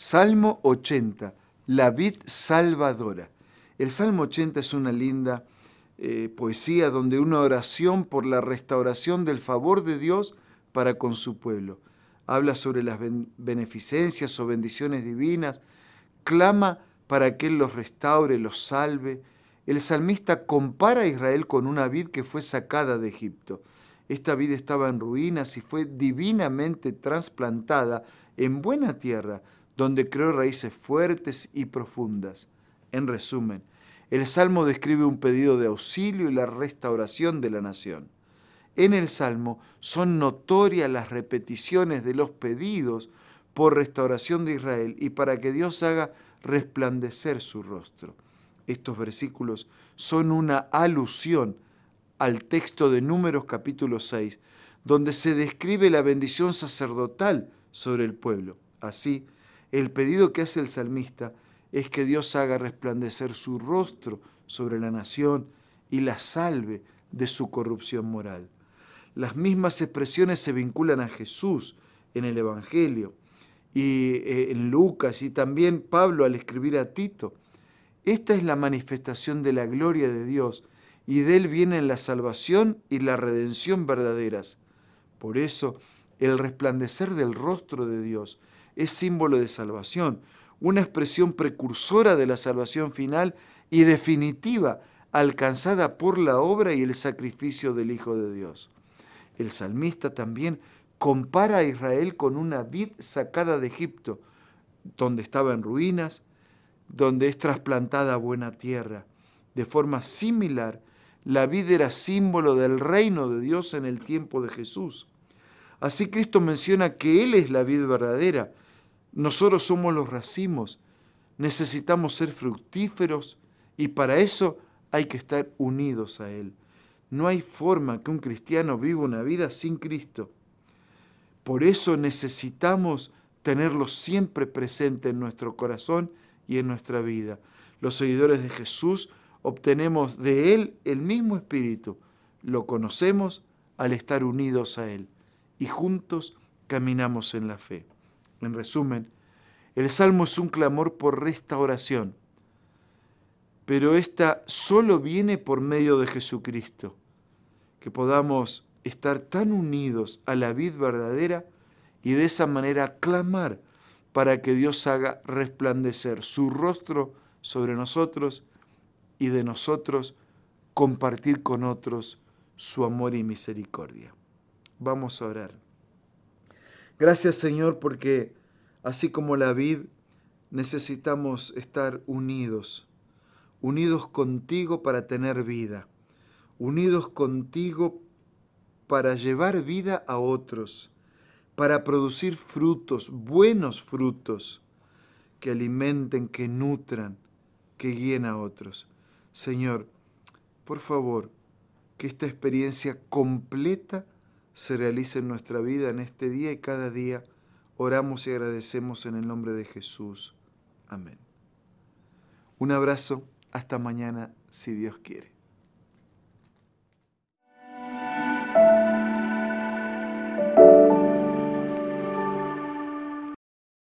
Salmo 80, la vid salvadora. El Salmo 80 es una linda eh, poesía donde una oración por la restauración del favor de Dios para con su pueblo. Habla sobre las beneficencias o bendiciones divinas, clama para que Él los restaure, los salve. El salmista compara a Israel con una vid que fue sacada de Egipto. Esta vid estaba en ruinas y fue divinamente trasplantada en buena tierra, donde creó raíces fuertes y profundas. En resumen, el Salmo describe un pedido de auxilio y la restauración de la nación. En el Salmo son notorias las repeticiones de los pedidos por restauración de Israel y para que Dios haga resplandecer su rostro. Estos versículos son una alusión al texto de Números capítulo 6, donde se describe la bendición sacerdotal sobre el pueblo. Así, el pedido que hace el salmista es que Dios haga resplandecer su rostro sobre la nación y la salve de su corrupción moral. Las mismas expresiones se vinculan a Jesús en el Evangelio y eh, en Lucas y también Pablo al escribir a Tito. Esta es la manifestación de la gloria de Dios y de él vienen la salvación y la redención verdaderas. Por eso, el resplandecer del rostro de Dios es símbolo de salvación, una expresión precursora de la salvación final y definitiva alcanzada por la obra y el sacrificio del Hijo de Dios. El salmista también compara a Israel con una vid sacada de Egipto, donde estaba en ruinas, donde es trasplantada a buena tierra. De forma similar, la vid era símbolo del reino de Dios en el tiempo de Jesús. Así Cristo menciona que Él es la vid verdadera, nosotros somos los racimos, necesitamos ser fructíferos y para eso hay que estar unidos a Él. No hay forma que un cristiano viva una vida sin Cristo. Por eso necesitamos tenerlo siempre presente en nuestro corazón y en nuestra vida. Los seguidores de Jesús obtenemos de Él el mismo espíritu. Lo conocemos al estar unidos a Él y juntos caminamos en la fe. En resumen, el salmo es un clamor por restauración, pero esta solo viene por medio de Jesucristo, que podamos estar tan unidos a la vid verdadera y de esa manera clamar para que Dios haga resplandecer su rostro sobre nosotros y de nosotros compartir con otros su amor y misericordia. Vamos a orar. Gracias Señor porque así como la vid, necesitamos estar unidos, unidos contigo para tener vida, unidos contigo para llevar vida a otros, para producir frutos, buenos frutos, que alimenten, que nutran, que guíen a otros. Señor, por favor, que esta experiencia completa se realice en nuestra vida en este día y cada día. Oramos y agradecemos en el nombre de Jesús. Amén. Un abrazo. Hasta mañana, si Dios quiere.